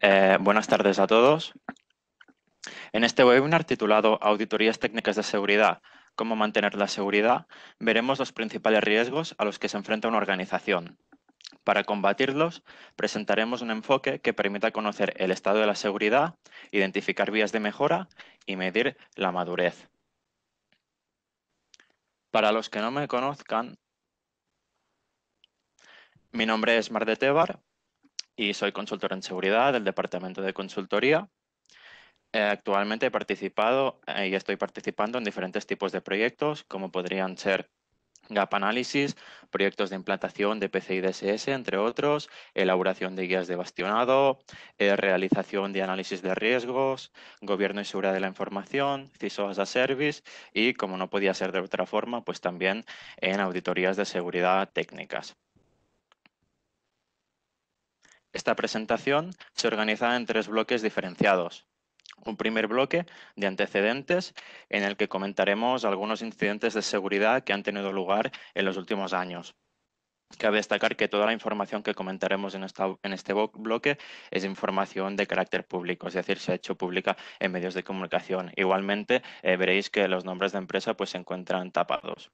Eh, buenas tardes a todos. En este webinar titulado Auditorías técnicas de seguridad, cómo mantener la seguridad, veremos los principales riesgos a los que se enfrenta una organización. Para combatirlos, presentaremos un enfoque que permita conocer el estado de la seguridad, identificar vías de mejora y medir la madurez. Para los que no me conozcan, mi nombre es Mar de Tebar, y soy consultor en seguridad del Departamento de Consultoría. Eh, actualmente he participado eh, y estoy participando en diferentes tipos de proyectos, como podrían ser gap análisis, proyectos de implantación de PCI DSS, entre otros, elaboración de guías de bastionado, eh, realización de análisis de riesgos, gobierno y seguridad de la información, CISO as a service y, como no podía ser de otra forma, pues también en auditorías de seguridad técnicas. Esta presentación se organiza en tres bloques diferenciados. Un primer bloque de antecedentes en el que comentaremos algunos incidentes de seguridad que han tenido lugar en los últimos años. Cabe destacar que toda la información que comentaremos en, este bloque es información de carácter público, es decir, se ha hecho pública en medios de comunicación. Igualmente, eh, veréis que los nombres de empresa pues, se encuentran tapados.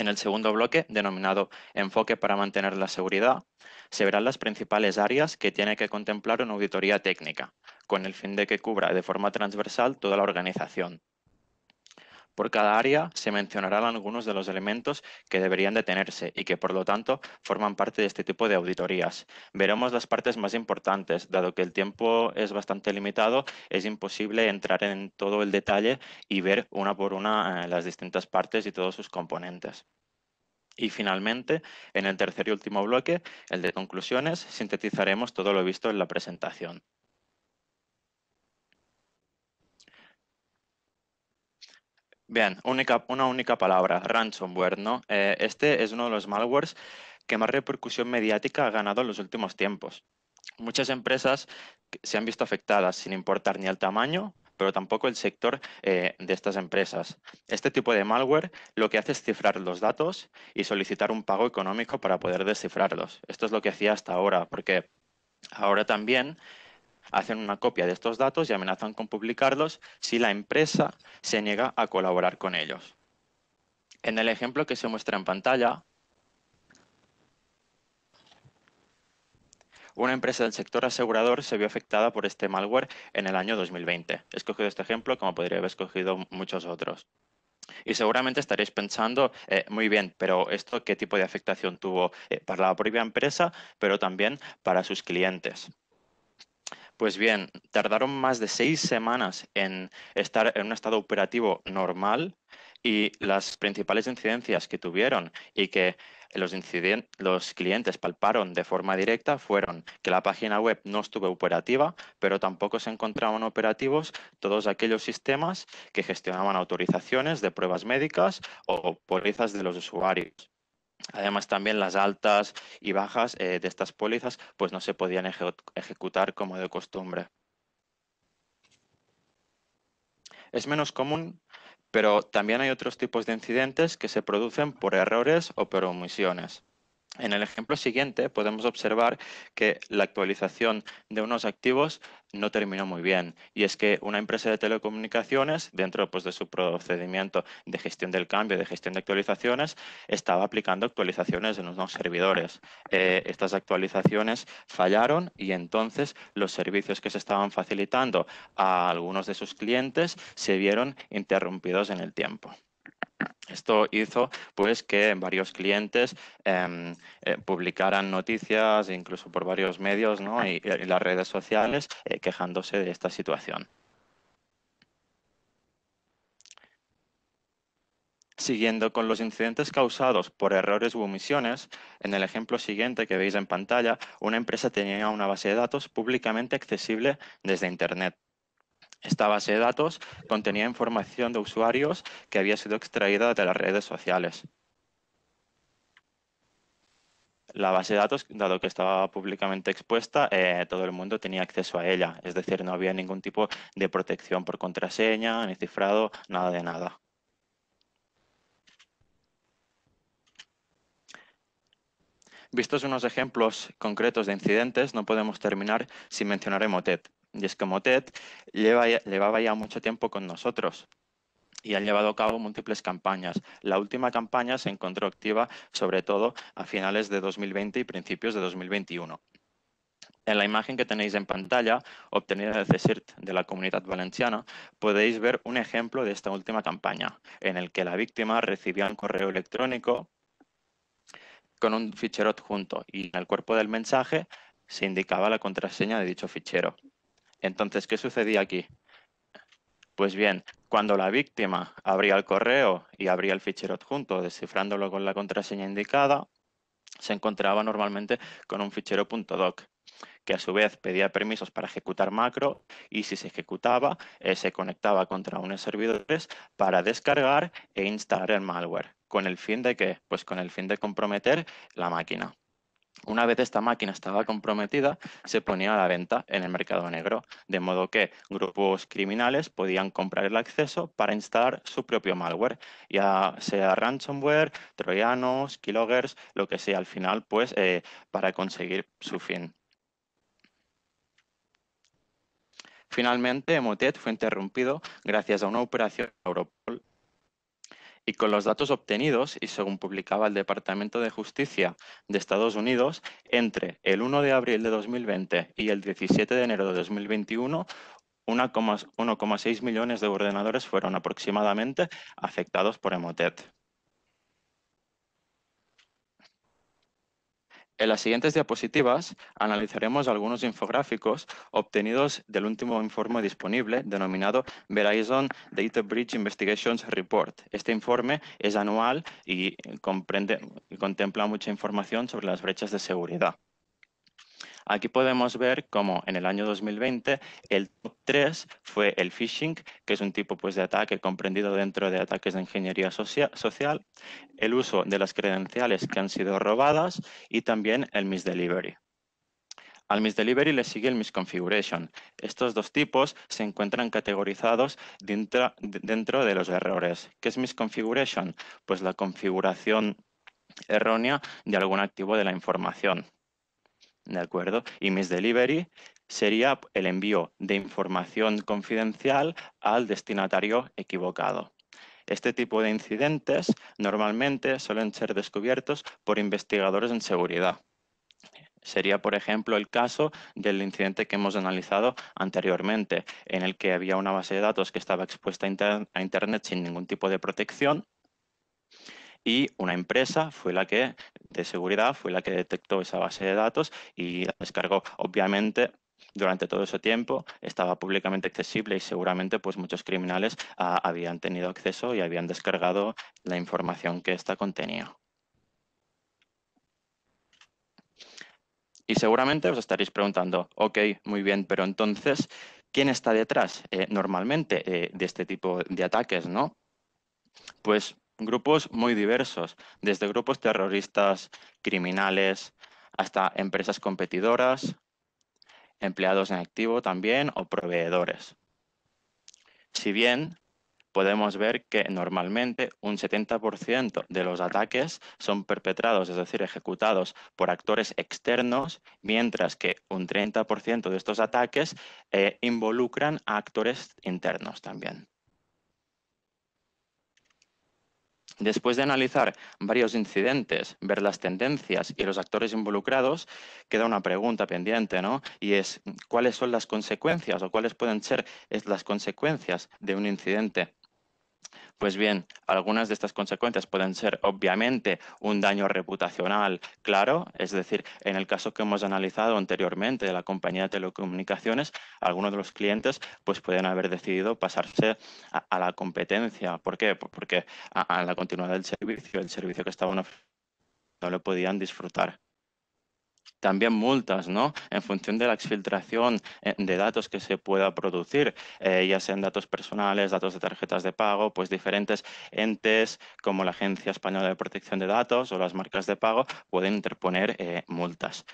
En el segundo bloque, denominado Enfoque para mantener la seguridad, se verán las principales áreas que tiene que contemplar una auditoría técnica, con el fin de que cubra de forma transversal toda la organización, por cada área se mencionarán algunos de los elementos que deberían detenerse y que, por lo tanto, forman parte de este tipo de auditorías. Veremos las partes más importantes, dado que el tiempo es bastante limitado, es imposible entrar en todo el detalle y ver una por una eh, las distintas partes y todos sus componentes. Y finalmente, en el tercer y último bloque, el de conclusiones, sintetizaremos todo lo visto en la presentación. Bien, una única palabra, ransomware, ¿no? Eh, este es uno de los malwares que más repercusión mediática ha ganado en los últimos tiempos. Muchas empresas se han visto afectadas, sin importar ni el tamaño, pero tampoco el sector eh, de estas empresas. Este tipo de malware lo que hace es cifrar los datos y solicitar un pago económico para poder descifrarlos. Esto es lo que hacía hasta ahora, porque ahora también hacen una copia de estos datos y amenazan con publicarlos si la empresa se niega a colaborar con ellos. En el ejemplo que se muestra en pantalla, una empresa del sector asegurador se vio afectada por este malware en el año 2020. He escogido este ejemplo como podría haber escogido muchos otros. Y seguramente estaréis pensando, eh, muy bien, pero esto qué tipo de afectación tuvo eh, para la propia empresa, pero también para sus clientes. Pues bien, tardaron más de seis semanas en estar en un estado operativo normal y las principales incidencias que tuvieron y que los, clientes palparon de forma directa fueron que la página web no estuvo operativa, pero tampoco se encontraban operativos todos aquellos sistemas que gestionaban autorizaciones de pruebas médicas o pólizas de los usuarios. Además, también las altas y bajas eh, de estas pólizas pues no se podían ejecutar como de costumbre. Es menos común, pero también hay otros tipos de incidentes que se producen por errores o por omisiones. En el ejemplo siguiente podemos observar que la actualización de unos activos no terminó muy bien. Y es que una empresa de telecomunicaciones, dentro pues, de su procedimiento de gestión del cambio, de gestión de actualizaciones, estaba aplicando actualizaciones en unos servidores. Eh, estas actualizaciones fallaron y entonces los servicios que se estaban facilitando a algunos de sus clientes se vieron interrumpidos en el tiempo. Esto hizo pues, que varios clientes em, eh, publicaran noticias, incluso por varios medios y, las redes sociales, eh, quejándose de esta situación. Siguiendo con los incidentes causados por errores u omisiones, en el ejemplo siguiente que veis en pantalla, una empresa tenía una base de datos públicamente accesible desde Internet. Esta base de datos contenía información de usuarios que había sido extraída de las redes sociales. La base de datos, dado que estaba públicamente expuesta, eh, todo el mundo tenía acceso a ella. Es decir, no había ningún tipo de protección por contraseña, ni cifrado, nada de nada. Vistos unos ejemplos concretos de incidentes, no podemos terminar sin mencionar Emotet, y es que Motet lleva, llevaba ya mucho tiempo con nosotros y han llevado a cabo múltiples campañas. La última campaña se encontró activa sobre todo a finales de 2020 y principios de 2021. En la imagen que tenéis en pantalla, obtenida del CESIRT de la Comunidad Valenciana, podéis ver un ejemplo de esta última campaña, en el que la víctima recibía un correo electrónico con un fichero adjunto y en el cuerpo del mensaje se indicaba la contraseña de dicho fichero. Entonces, ¿qué sucedía aquí? Pues bien, cuando la víctima abría el correo y abría el fichero adjunto, descifrándolo con la contraseña indicada, se encontraba normalmente con un fichero .doc, que a su vez pedía permisos para ejecutar macro y si se ejecutaba, eh, se conectaba contra unos servidores para descargar e instalar el malware, con el fin de qué? pues con el fin de comprometer la máquina. Una vez esta máquina estaba comprometida, se ponía a la venta en el mercado negro, de modo que grupos criminales podían comprar el acceso para instalar su propio malware, ya sea ransomware, troyanos, keyloggers, lo que sea al final, pues eh, para conseguir su fin. Finalmente, Emotet fue interrumpido gracias a una operación de Europol y con los datos obtenidos y según publicaba el Departamento de Justicia de Estados Unidos, entre el 1 de abril de 2020 y el 17 de enero de 2021, 1,6 millones de ordenadores fueron aproximadamente afectados por Emotet. En las siguientes diapositivas analizaremos algunos infográficos obtenidos del último informe disponible denominado Verizon Data Breach Investigations Report. Este informe es anual y contempla mucha información sobre las brechas de seguridad. Aquí podemos ver cómo en el año 2020 el top 3 fue el phishing, que es un tipo pues, de ataque comprendido dentro de ataques de ingeniería social, el uso de las credenciales que han sido robadas y también el misdelivery. Al misdelivery le sigue el misconfiguration. Estos dos tipos se encuentran categorizados dentro, dentro de los errores. ¿Qué es misconfiguration? Pues la configuración errónea de algún activo de la información. ¿de acuerdo? Y delivery sería pues, el envío de información confidencial al destinatario equivocado. Este tipo de incidentes normalmente suelen ser descubiertos por investigadores en seguridad. Sería, por ejemplo, el caso del incidente que hemos analizado anteriormente, en el que había una base de datos que estaba expuesta a, Internet sin ningún tipo de protección y una empresa fue la que, de seguridad, fue la que detectó esa base de datos y la descargó. Obviamente, durante todo ese tiempo estaba públicamente accesible y seguramente pues muchos criminales ah, habían tenido acceso y habían descargado la información que esta contenía. Y seguramente os estaréis preguntando, ok, muy bien, pero entonces, ¿quién está detrás eh, normalmente eh, de este tipo de ataques? ¿no? Pues grupos muy diversos, desde grupos terroristas, criminales, hasta empresas competidoras, empleados en activo también o proveedores. Si bien podemos ver que normalmente un 70% de los ataques son perpetrados, es decir, ejecutados por actores externos, mientras que un 30% de estos ataques eh, involucran a actores internos también. Después de analizar varios incidentes, ver las tendencias y los actores involucrados, queda una pregunta pendiente, ¿no? Y es, ¿cuáles son las consecuencias o cuáles pueden ser las consecuencias de un incidente? Pues bien, algunas de estas consecuencias pueden ser, obviamente, un daño reputacional claro, es decir, en el caso que hemos analizado anteriormente de la compañía de telecomunicaciones, algunos de los clientes pues, pueden haber decidido pasarse a, la competencia. ¿Por qué? Pues porque a, a la continuidad del servicio, el servicio que estaban ofreciendo, no lo podían disfrutar. También multas, ¿no? En función de la exfiltración eh, de datos que se pueda producir, eh, ya sean datos personales, datos de tarjetas de pago, pues diferentes entes como la Agencia Española de Protección de Datos o las marcas de pago pueden interponer eh, multas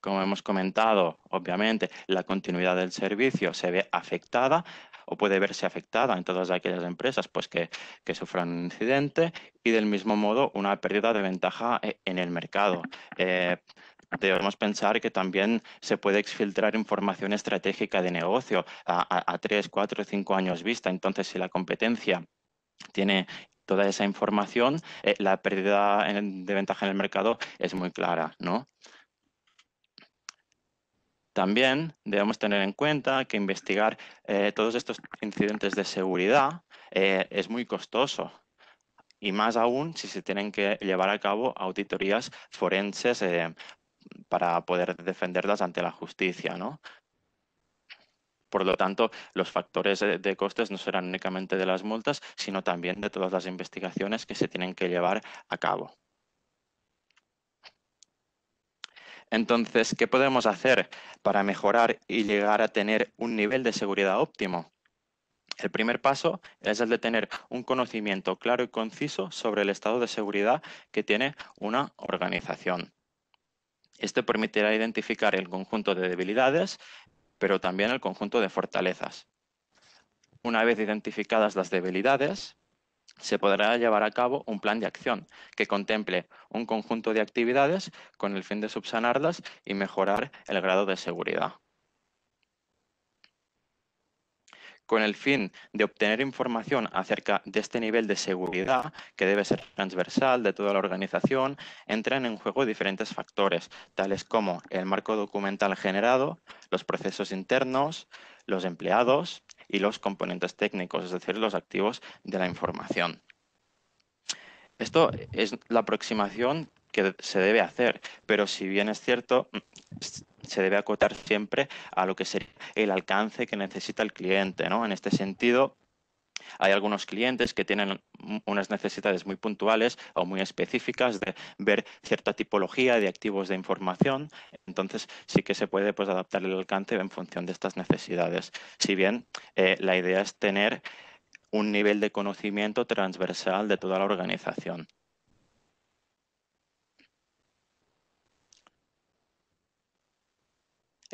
como hemos comentado, obviamente la continuidad del servicio se ve afectada o puede verse afectada en todas aquellas empresas pues, que, sufran un incidente y del mismo modo una pérdida de ventaja eh, en el mercado. Eh, debemos pensar que también se puede exfiltrar información estratégica de negocio a, tres, cuatro o cinco años vista. Entonces, si la competencia tiene toda esa información, eh, la pérdida de ventaja en el mercado es muy clara, ¿no? También debemos tener en cuenta que investigar eh, todos estos incidentes de seguridad eh, es muy costoso y más aún si se tienen que llevar a cabo auditorías forenses eh, para poder defenderlas ante la justicia. Por lo tanto, los factores de costes no serán únicamente de las multas, sino también de todas las investigaciones que se tienen que llevar a cabo. Entonces, ¿qué podemos hacer para mejorar y llegar a tener un nivel de seguridad óptimo? El primer paso es el de tener un conocimiento claro y conciso sobre el estado de seguridad que tiene una organización. Esto permitirá identificar el conjunto de debilidades, pero también el conjunto de fortalezas. Una vez identificadas las debilidades, se podrá llevar a cabo un plan de acción que contemple un conjunto de actividades con el fin de subsanarlas y mejorar el grado de seguridad. con el fin de obtener información acerca de este nivel de seguridad, que debe ser transversal de toda la organización, entran en juego diferentes factores, tales como el marco documental generado, los procesos internos, los empleados, y los componentes técnicos, es decir, los activos de la información. Esto es la aproximación que se debe hacer, pero si bien es cierto, mm, se debe acotar siempre a lo que sería el alcance que necesita el cliente. ¿no? En este sentido, hay algunos clientes que tienen unas necesidades muy puntuales o muy específicas de ver cierta tipología de activos de información. Entonces sí que se puede pues, adaptar el alcance en función de estas necesidades. Si bien eh, la idea es tener un nivel de conocimiento transversal de toda la organización.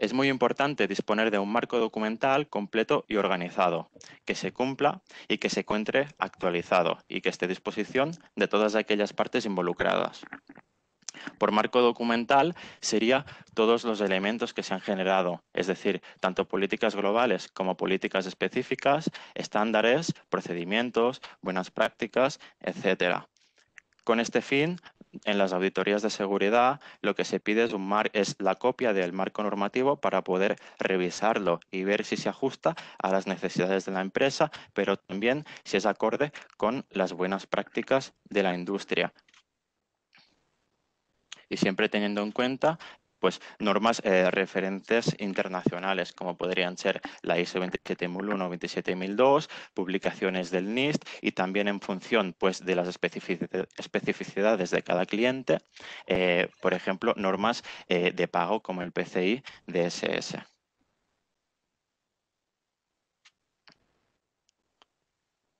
Es muy importante disponer de un marco documental completo y organizado, que se cumpla y que se encuentre actualizado y que esté a disposición de todas aquellas partes involucradas. Por marco documental sería todos los elementos que se han generado, es decir, tanto políticas globales como políticas específicas, estándares, procedimientos, buenas prácticas, etc. Con este fin, en las auditorías de seguridad lo que se pide es, es la copia del marco normativo para poder revisarlo y ver si se ajusta a las necesidades de la empresa, pero también si es acorde con las buenas prácticas de la industria. Y siempre teniendo en cuenta pues, normas eh, referentes internacionales, como podrían ser la ISO 27001 o 27002, publicaciones del NIST y también en función pues, de las especificidades de cada cliente, eh, por ejemplo, normas eh, de pago como el PCI DSS.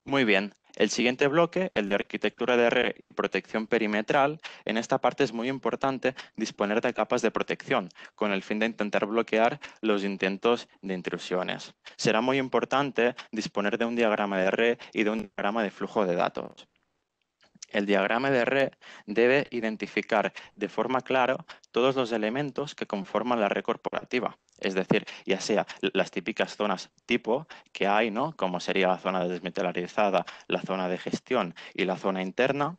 Muy bien, el siguiente bloque, el de arquitectura de red y protección perimetral, en esta parte es muy importante disponer de capas de protección con el fin de intentar bloquear los intentos de intrusiones. Será muy importante disponer de un diagrama de red y de un diagrama de flujo de datos. El diagrama de red debe identificar de forma clara todos los elementos que conforman la red corporativa, es decir, ya sea las típicas zonas tipo que hay, ¿no? como sería la zona desmetelarizada, la zona de gestión y la zona interna,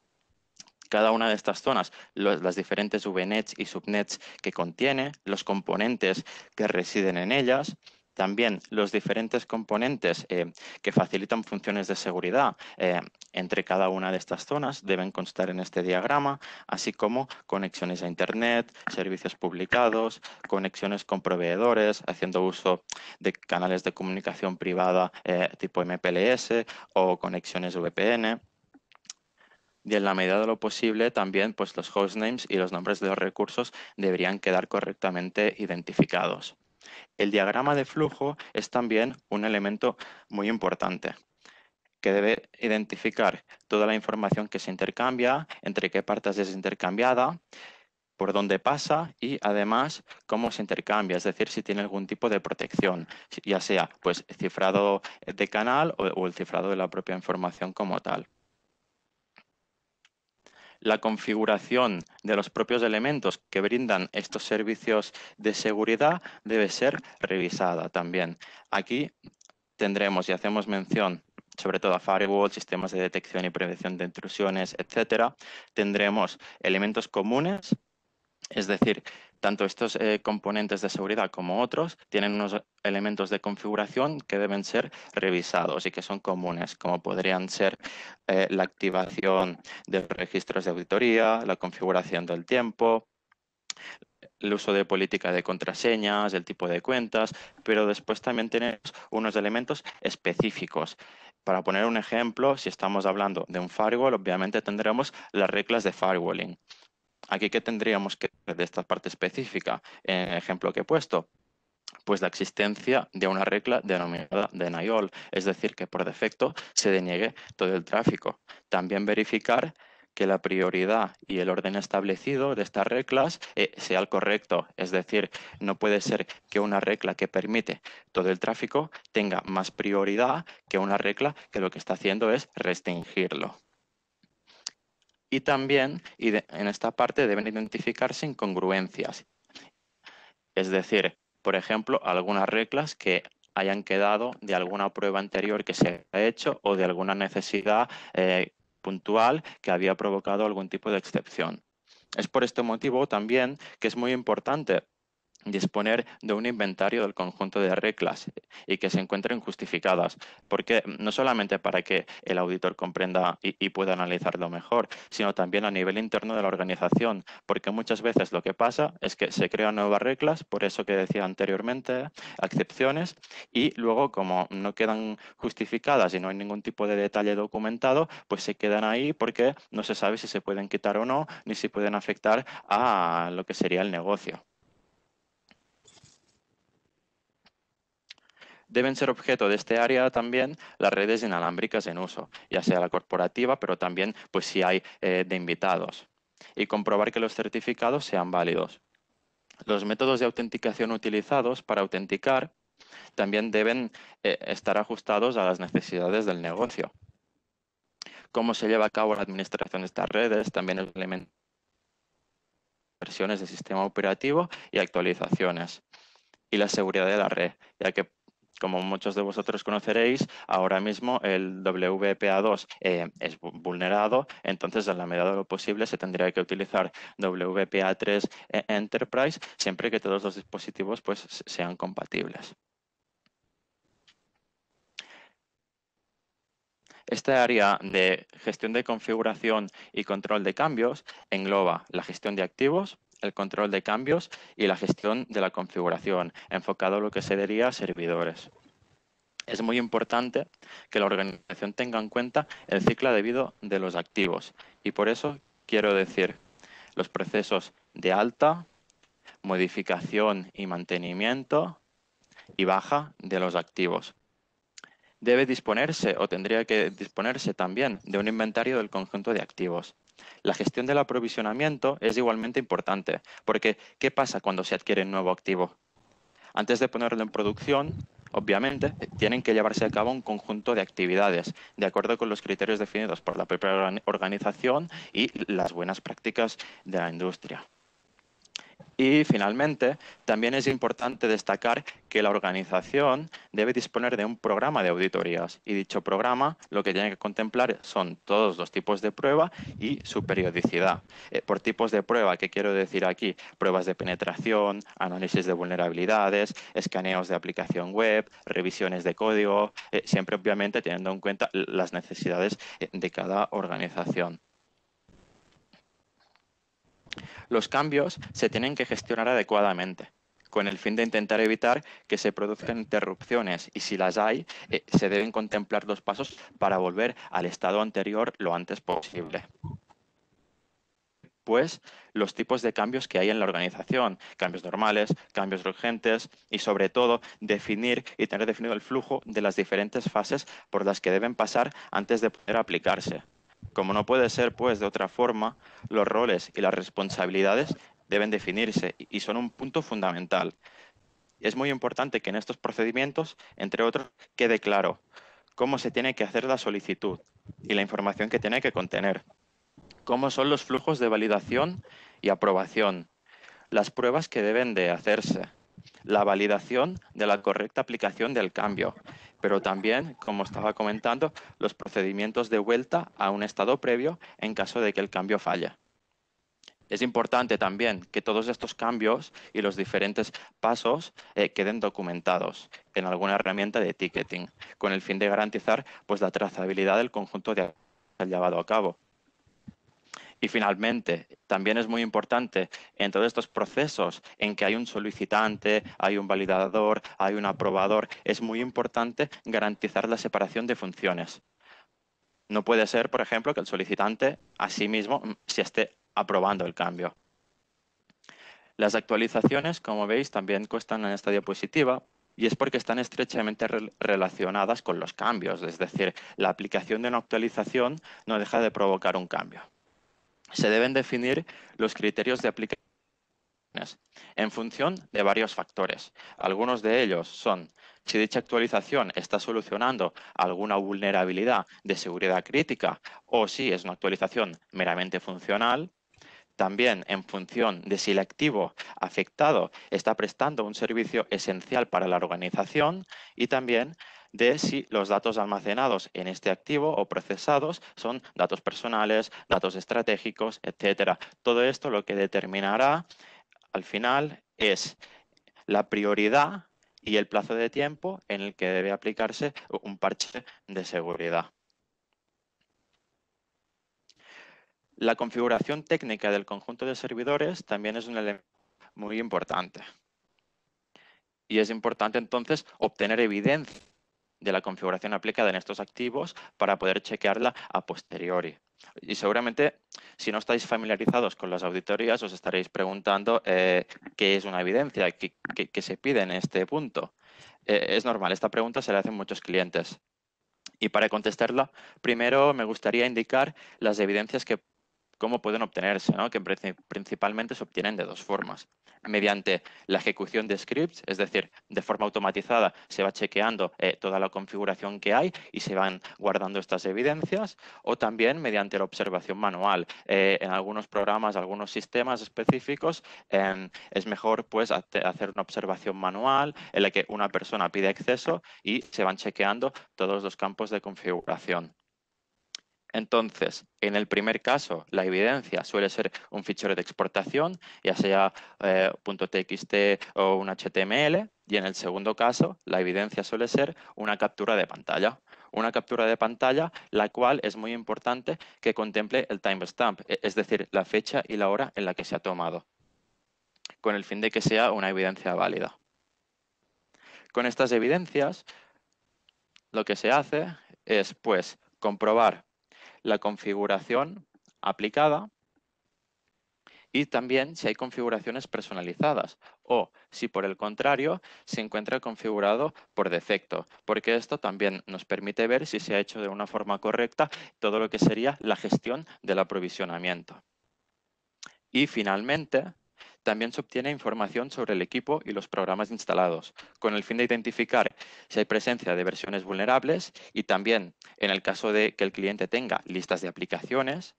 cada una de estas zonas, las diferentes VNets y subnets que contiene, los componentes que residen en ellas, también los diferentes componentes eh, que facilitan funciones de seguridad eh, entre cada una de estas zonas deben constar en este diagrama, así como conexiones a Internet, servicios publicados, conexiones con proveedores, haciendo uso de canales de comunicación privada eh, tipo MPLS o conexiones VPN y en la medida de lo posible también pues los hostnames y los nombres de los recursos deberían quedar correctamente identificados el diagrama de flujo es también un elemento muy importante que debe identificar toda la información que se intercambia, entre qué partes es intercambiada, por dónde pasa y además cómo se intercambia, es decir, si tiene algún tipo de protección, ya sea pues cifrado de canal o, o el cifrado de la propia información como tal la configuración de los propios elementos que brindan estos servicios de seguridad debe ser revisada también. Aquí tendremos y hacemos mención sobre todo a firewall, sistemas de detección y prevención de intrusiones, etcétera, tendremos elementos comunes, es decir, tanto estos eh, componentes de seguridad como otros tienen unos elementos de configuración que deben ser revisados y que son comunes, como podrían ser eh, la activación de registros de auditoría, la configuración del tiempo, el uso de política de contraseñas, el tipo de cuentas, pero después también tenemos unos elementos específicos. Para poner un ejemplo, si estamos hablando de un firewall, obviamente tendremos las reglas de firewalling. Aquí, ¿qué tendríamos que de esta parte específica? En eh, el ejemplo que he puesto, pues la existencia de una regla denominada denial, es decir, que por defecto se deniegue todo el tráfico. También verificar que la prioridad y el orden establecido de estas reglas eh, sea el correcto. Es decir, no puede ser que una regla que permite todo el tráfico tenga más prioridad que una regla que lo que está haciendo es restringirlo. Y también y en esta parte deben identificarse incongruencias. Es decir, por ejemplo, algunas reglas que hayan quedado de alguna prueba anterior que se ha hecho o de alguna necesidad eh, puntual que había provocado algún tipo de excepción. Es por este motivo también que es muy importante disponer de un inventario del conjunto de reglas y que se encuentren justificadas, porque mm, no solamente para que el auditor comprenda y, pueda analizarlo mejor, sino también a nivel interno de la organización, porque muchas veces lo que pasa es que se crean nuevas reglas, por eso que decía anteriormente, excepciones, y luego como no quedan justificadas y no hay ningún tipo de detalle documentado, pues se quedan ahí porque no se sabe si se pueden quitar o no, ni si pueden afectar a lo que sería el negocio. Deben ser objeto de este área también las redes inalámbricas en uso, ya sea la corporativa, pero también pues, si hay eh, de invitados, y comprobar que los certificados sean válidos. Los métodos de autenticación utilizados para autenticar también deben eh, estar ajustados a las necesidades del negocio. Cómo se lleva a cabo la administración de estas redes, también el elemento versiones de sistema operativo y actualizaciones y la seguridad de la red, ya que como muchos de vosotros conoceréis, ahora mismo el WPA2 eh, es vulnerado, entonces a la medida de lo posible se tendría que utilizar WPA3 e-, Enterprise siempre que todos los dispositivos pues, sean compatibles. Esta área de gestión de configuración y control de cambios engloba la gestión de activos, el control de cambios y la gestión de la configuración, enfocado a lo que se diría a servidores. Es muy importante que la organización tenga en cuenta el ciclo de vida de los activos y por eso quiero decir los procesos de alta, modificación y mantenimiento y baja de los activos debe disponerse o tendría que disponerse también de un inventario del conjunto de activos. La gestión del aprovisionamiento es igualmente importante, porque ¿qué pasa cuando se adquiere un nuevo activo? Antes de ponerlo en producción, obviamente, tienen que llevarse a cabo un conjunto de actividades, de acuerdo con los criterios definidos por la propia organización y las buenas prácticas de la industria. Y finalmente, también es importante destacar que la organización debe disponer de un programa de auditorías y dicho programa lo que tiene que contemplar son todos los tipos de prueba y su periodicidad. Eh, por tipos de prueba, ¿qué quiero decir aquí? Pruebas de penetración, análisis de vulnerabilidades, escaneos de aplicación web, revisiones de código, eh, siempre obviamente teniendo en cuenta las necesidades eh, de cada organización. Los cambios se tienen que gestionar adecuadamente, con el fin de intentar evitar que se produzcan interrupciones y si las hay, eh, se deben contemplar los pasos para volver al estado anterior lo antes posible. Pues los tipos de cambios que hay en la organización, cambios normales, cambios urgentes y sobre todo definir y tener definido el flujo de las diferentes fases por las que deben pasar antes de poder aplicarse. Como no puede ser, pues, de otra forma, los roles y las responsabilidades deben definirse y son un punto fundamental. Es muy importante que en estos procedimientos, entre otros, quede claro cómo se tiene que hacer la solicitud y la información que tiene que contener, cómo son los flujos de validación y aprobación, las pruebas que deben de hacerse, la validación de la correcta aplicación del cambio, pero también, como estaba comentando, los procedimientos de vuelta a un estado previo en caso de que el cambio falle. Es importante también que todos estos cambios y los diferentes pasos eh, queden documentados en alguna herramienta de ticketing, con el fin de garantizar pues, la trazabilidad del conjunto de llevado a cabo. Y finalmente, también es muy importante en todos estos procesos en que hay un solicitante, hay un validador, hay un aprobador, es muy importante garantizar la separación de funciones. No puede ser, por ejemplo, que el solicitante a sí mismo mm, se esté aprobando el cambio. Las actualizaciones, como veis, también cuestan en esta diapositiva y es porque están estrechamente relacionadas con los cambios. Es decir, la aplicación de una actualización no deja de provocar un cambio se deben definir los criterios de aplicación en función de varios factores. Algunos de ellos son si dicha actualización está solucionando alguna vulnerabilidad de seguridad crítica o si es una actualización meramente funcional, también en función de si el activo afectado está prestando un servicio esencial para la organización y también de si los datos almacenados en este activo o procesados son datos personales, datos estratégicos, etc. Todo esto lo que determinará al final es la prioridad y el plazo de tiempo en el que debe aplicarse un parche de seguridad. La configuración técnica del conjunto de servidores también es un elemento muy importante. Y es importante entonces obtener evidencia de la configuración aplicada en estos activos para poder chequearla a posteriori. Y seguramente, si no estáis familiarizados con las auditorías, os estaréis preguntando eh, qué es una evidencia, qué, se pide en este punto. Eh, es normal, esta pregunta se la hacen muchos clientes. Y para contestarla, primero me gustaría indicar las evidencias que cómo pueden obtenerse, que principalmente se obtienen de dos formas. Mediante la ejecución de scripts, es decir, de forma automatizada se va chequeando eh, toda la configuración que hay y se van guardando estas evidencias, o también mediante la observación manual. Eh, en algunos programas, algunos sistemas específicos, em, es mejor pues, hacer una observación manual en la que una persona pide acceso y se van chequeando todos los campos de configuración. Entonces, en el primer caso, la evidencia suele ser un fichero de exportación, ya sea eh, .txt o un HTML, y en el segundo caso, la evidencia suele ser una captura de pantalla. Una captura de pantalla, la cual es muy importante que contemple el timestamp, e, es decir, la fecha y la hora en la que se ha tomado, con el fin de que sea una evidencia válida. Con estas evidencias, lo que se hace es, pues, comprobar la configuración aplicada y también si hay configuraciones personalizadas o si por el contrario se encuentra configurado por defecto, porque esto también nos permite ver si se ha hecho de una forma correcta todo lo que sería la gestión del aprovisionamiento. Y finalmente, también se obtiene información sobre el equipo y los programas instalados, con el fin de identificar si hay presencia de versiones vulnerables y también, en el caso de que el cliente tenga listas de aplicaciones,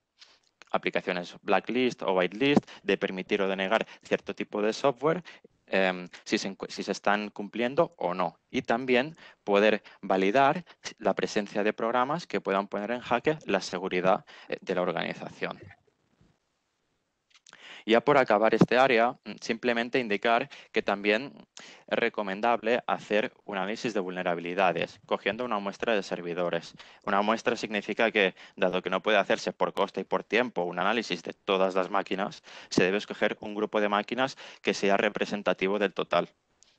aplicaciones blacklist o whitelist, de permitir o denegar cierto tipo de software, em, si, si, se, están cumpliendo o no. Y también poder validar la presencia de programas que puedan poner en jaque la seguridad eh, de la organización ya por acabar este área, mm, simplemente indicar que también es recomendable hacer un análisis de vulnerabilidades, cogiendo una muestra de servidores. Una muestra significa que, dado que no puede hacerse por coste y por tiempo un análisis de todas las máquinas, se debe escoger un grupo de máquinas que sea representativo del total.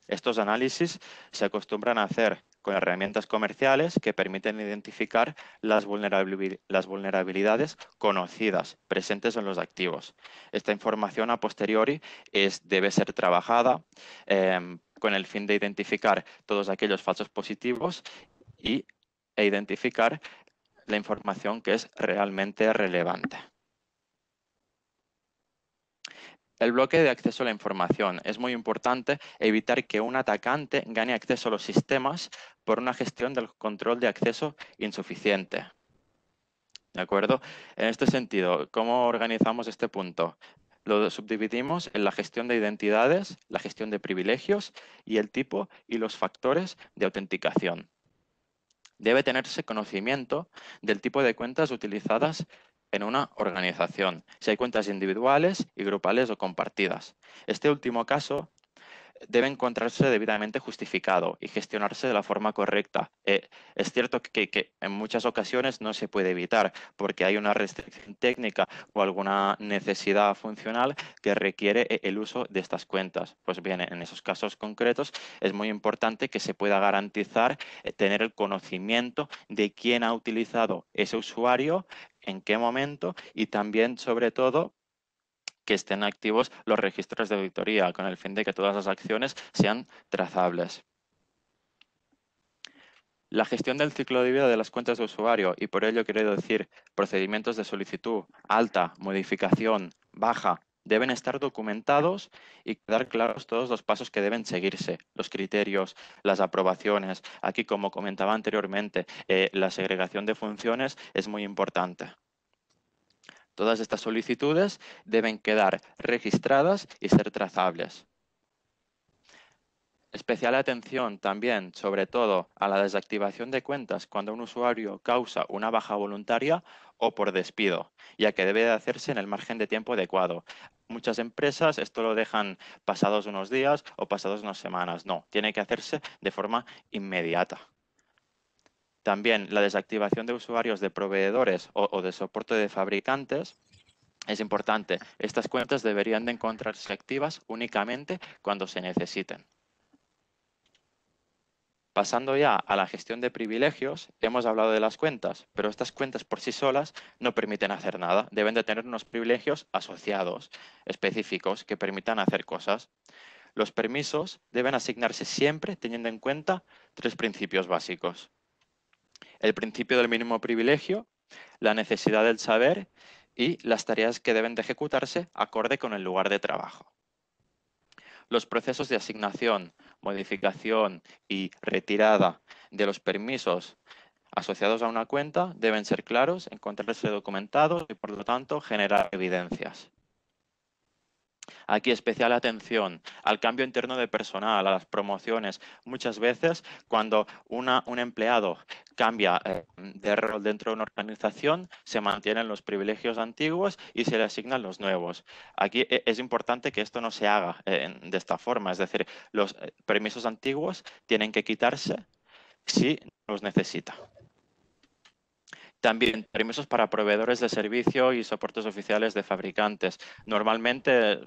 Estos análisis se acostumbran a hacer con herramientas comerciales que permiten identificar las, vulnerabilidades conocidas presentes en los activos. Esta información a posteriori es, debe ser trabajada em, con el fin de identificar todos aquellos falsos positivos y, e identificar la información que es realmente relevante. El bloque de acceso a la información. Es muy importante evitar que un atacante gane acceso a los sistemas por una gestión del control de acceso insuficiente. ¿De acuerdo? En este sentido, ¿cómo organizamos este punto? Lo subdividimos en la gestión de identidades, la gestión de privilegios y el tipo y los factores de autenticación. Debe tenerse conocimiento del tipo de cuentas utilizadas en una organización, si hay cuentas individuales y grupales o compartidas. Este último caso debe encontrarse debidamente justificado y gestionarse de la forma correcta. Eh, es cierto que, en muchas ocasiones no se puede evitar porque hay una restricción técnica o alguna necesidad funcional que requiere eh, el uso de estas cuentas. Pues bien, en esos casos concretos es muy importante que se pueda garantizar eh, tener el conocimiento de quién ha utilizado ese usuario, en qué momento y también, sobre todo, que estén activos los registros de auditoría con el fin de que todas las acciones sean trazables. La gestión del ciclo de vida de las cuentas de usuario, y por ello quiero decir procedimientos de solicitud, alta, modificación, baja, deben estar documentados y quedar claros todos los pasos que deben seguirse, los criterios, las aprobaciones. Aquí, como comentaba anteriormente, eh, la segregación de funciones es muy importante. Todas estas solicitudes deben quedar registradas y ser trazables. Especial atención también, sobre todo, a la desactivación de cuentas cuando un usuario causa una baja voluntaria o por despido, ya que debe de hacerse en el margen de tiempo adecuado. Muchas empresas esto lo dejan pasados unos días o pasados unas semanas. No, tiene que hacerse de forma inmediata. También la desactivación de usuarios de proveedores o, de soporte de fabricantes es importante. Estas cuentas deberían de encontrarse activas únicamente cuando se necesiten. Pasando ya a la gestión de privilegios, hemos hablado de las cuentas, pero estas cuentas por sí solas no permiten hacer nada. Deben de tener unos privilegios asociados, específicos, que permitan hacer cosas. Los permisos deben asignarse siempre teniendo en cuenta tres principios básicos. El principio del mínimo privilegio, la necesidad del saber y las tareas que deben de ejecutarse acorde con el lugar de trabajo los procesos de asignación, modificación y retirada de los permisos asociados a una cuenta deben ser claros, encontrarse documentados y, por lo tanto, generar evidencias. Aquí especial atención al cambio interno de personal, a las promociones. Muchas veces cuando un empleado cambia eh, de rol dentro de una organización, se mantienen los privilegios antiguos y se le asignan los nuevos. Aquí eh, es importante que esto no se haga eh, de esta forma, es decir, los permisos antiguos tienen que quitarse si los necesita. También permisos para proveedores de servicio y soportes oficiales de fabricantes. Normalmente,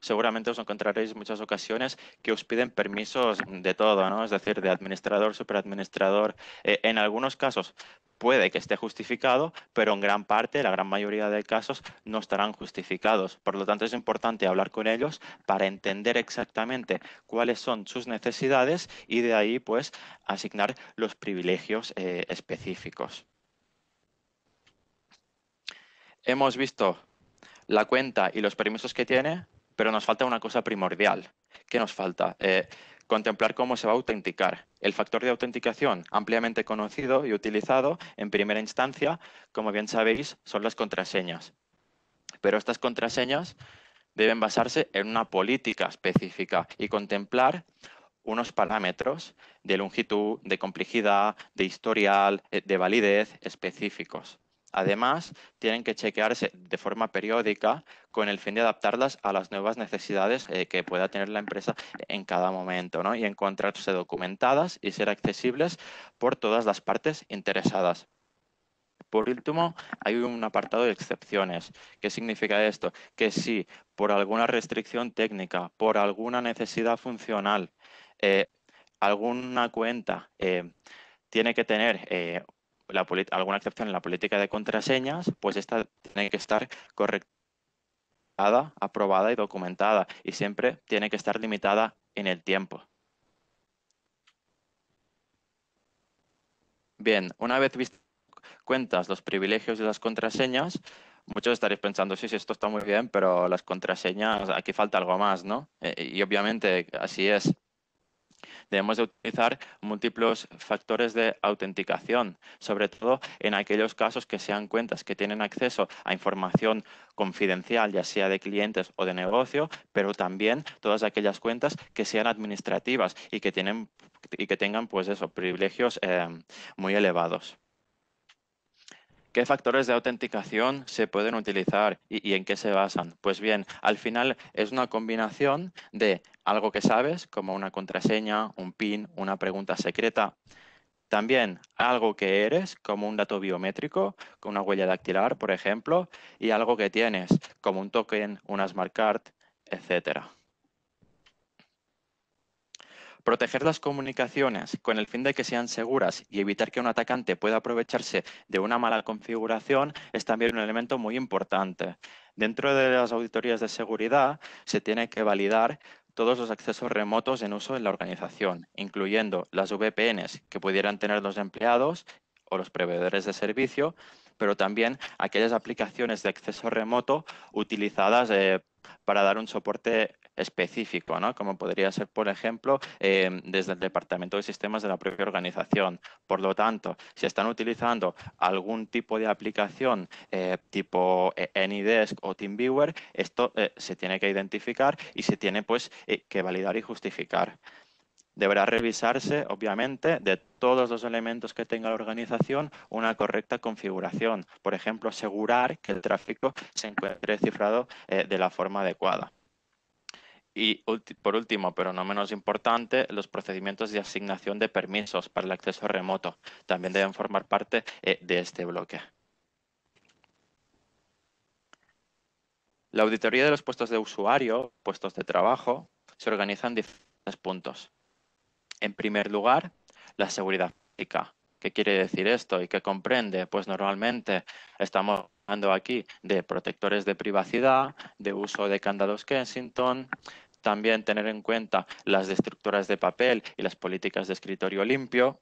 seguramente os encontraréis muchas ocasiones que os piden permisos de todo, Es decir, de administrador, superadministrador. Eh, en algunos casos puede que esté justificado, pero en gran parte, la gran mayoría de casos, no estarán justificados. Por lo tanto, es importante hablar con ellos para entender exactamente cuáles son sus necesidades y de ahí, pues, asignar los privilegios eh, específicos hemos visto la cuenta y los permisos que tiene, pero nos falta una cosa primordial. ¿Qué nos falta? Eh, contemplar cómo se va a autenticar. El factor de autenticación, ampliamente conocido y utilizado en primera instancia, como bien sabéis, son las contraseñas. Pero estas contraseñas deben basarse en una política específica y contemplar unos parámetros de longitud, de complejidad, de historial, eh, de validez específicos. Además, tienen que chequearse de forma periódica con el fin de adaptarlas a las nuevas necesidades eh, que pueda tener la empresa en cada momento y encontrarse documentadas y ser accesibles por todas las partes interesadas. Por último, hay un apartado de excepciones. ¿Qué significa esto? Que si por alguna restricción técnica, por alguna necesidad funcional, eh, alguna cuenta eh, tiene que tener alguna excepción en la política de contraseñas, pues esta tiene que estar correctada, aprobada y documentada y siempre tiene que estar limitada en el tiempo. Bien, una vez vistas cuentas los privilegios de las contraseñas, muchos estaréis pensando, sí, sí, esto está muy bien, pero las contraseñas, aquí falta algo más, ¿no? Eh, y obviamente así es debemos de utilizar múltiples factores de autenticación, sobre todo en aquellos casos que sean cuentas que tienen acceso a información confidencial, ya sea de clientes o de negocio, pero también todas aquellas cuentas que sean administrativas y que, tienen, y que tengan pues privilegios eh, muy elevados. ¿Qué factores de autenticación se pueden utilizar y, en qué se basan? Pues bien, al final es una combinación de algo que sabes, como una contraseña, un PIN, una pregunta secreta. También algo que eres, como un dato biométrico, como una huella dactilar, por ejemplo, y algo que tienes, como un token, una smart card, etc. Proteger las comunicaciones con el fin de que sean seguras y evitar que un atacante pueda aprovecharse de una mala configuración es también un elemento muy importante. Dentro de las auditorías de seguridad se tiene que validar todos los accesos remotos en uso en la organización, incluyendo las VPNs que pudieran tener los empleados o los proveedores de servicio, pero también aquellas aplicaciones de acceso remoto utilizadas eh, para dar un soporte específico, ¿no? como podría ser, por ejemplo, em, desde el Departamento de Sistemas de la propia organización. Por lo tanto, si están utilizando algún tipo de aplicación eh, tipo eh, AnyDesk o TeamViewer, esto eh, se tiene que identificar y se tiene pues, que validar y justificar deberá revisarse, obviamente, de todos los elementos que tenga la organización una correcta configuración. Por ejemplo, asegurar que el tráfico se encuentre cifrado de la forma adecuada. Y por último, pero no menos importante, los procedimientos de asignación de permisos para el acceso remoto también deben formar parte eh, de este bloque. La auditoría de los puestos de usuario, puestos de trabajo, se organiza en diferentes puntos. En primer lugar, la seguridad física. ¿Qué quiere decir esto y qué comprende? Pues normalmente estamos hablando aquí de protectores de privacidad, de uso de candados Kensington, también tener en cuenta las estructuras de papel y las políticas de escritorio limpio,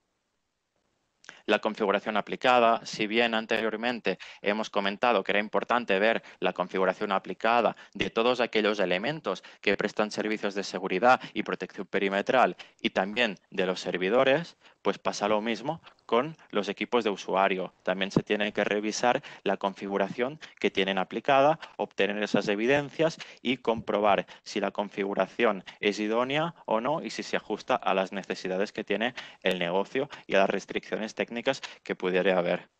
la configuración aplicada, si bien anteriormente hemos comentado que era importante ver la configuración aplicada de todos aquellos elementos que prestan servicios de seguridad y protección perimetral y también de los servidores, pues pasa lo mismo con los equipos de usuario. También se tiene que revisar la configuración que tienen aplicada, obtener esas evidencias y comprobar si la configuración es idónea o no y si se ajusta a las necesidades que tiene el negocio y a las restricciones técnicas que pudiera haber.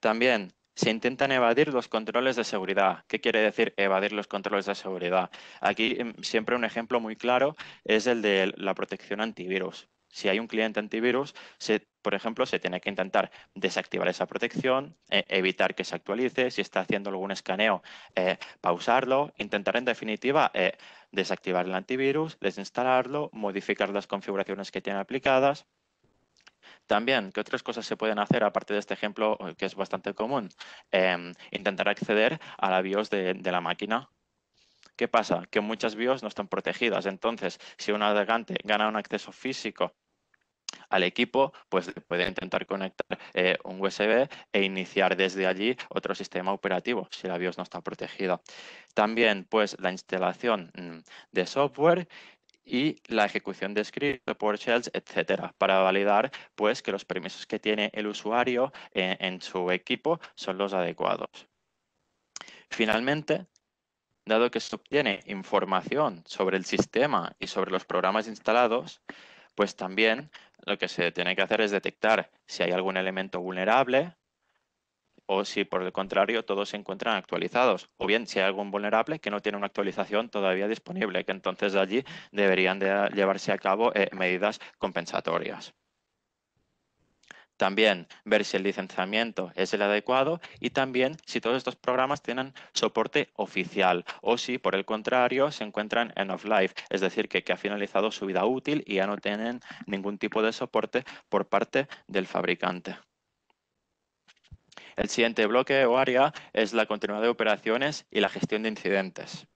También se intentan evadir los controles de seguridad. ¿Qué quiere decir evadir los controles de seguridad? Aquí em, siempre un ejemplo muy claro es el de la protección antivirus. Si hay un cliente antivirus, por ejemplo, se tiene que intentar desactivar esa protección, e, evitar que se actualice, si está haciendo algún escaneo, eh, pausarlo, intentar en definitiva eh, desactivar el antivirus, desinstalarlo, modificar las configuraciones que tiene aplicadas, también, ¿qué otras cosas se pueden hacer aparte de este ejemplo eh, que es bastante común? Em, intentar acceder a la BIOS de, la máquina ¿Qué pasa? Que muchas BIOS no están protegidas. Entonces, si un atacante gana un acceso físico al equipo, pues puede intentar conectar eh, un USB e iniciar desde allí otro sistema operativo si la BIOS no está protegida. También, pues, la instalación mm, de software y la ejecución de scripts, report shells, etcétera, para validar pues, que los permisos que tiene el usuario en, eh, en su equipo son los adecuados. Finalmente, dado que se obtiene información sobre el sistema y sobre los programas instalados, pues también lo que se tiene que hacer es detectar si hay algún elemento vulnerable, o si por el contrario todos se encuentran actualizados, o bien si hay algún vulnerable que no tiene una actualización todavía disponible, que entonces allí deberían ah, llevarse a cabo eh, medidas compensatorias. También ver si el licenciamiento es el adecuado y también si todos estos programas tienen soporte oficial o si por el contrario se encuentran en of life, es decir, que, que ha finalizado su vida útil y ya no tienen ningún tipo de soporte por parte del fabricante. El siguiente bloque o área es la continuidad de operaciones y la gestión de incidentes.